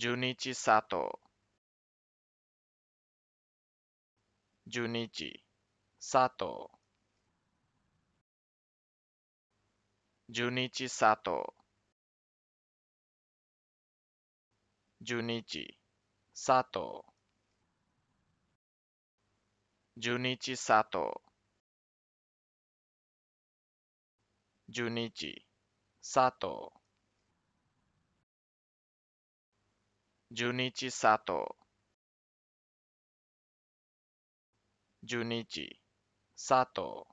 Junichi Sato Junichi Sato Junichi Sato Junichi Sato Junichi Sato Junichi Sato Junichi Sato Junichi Sato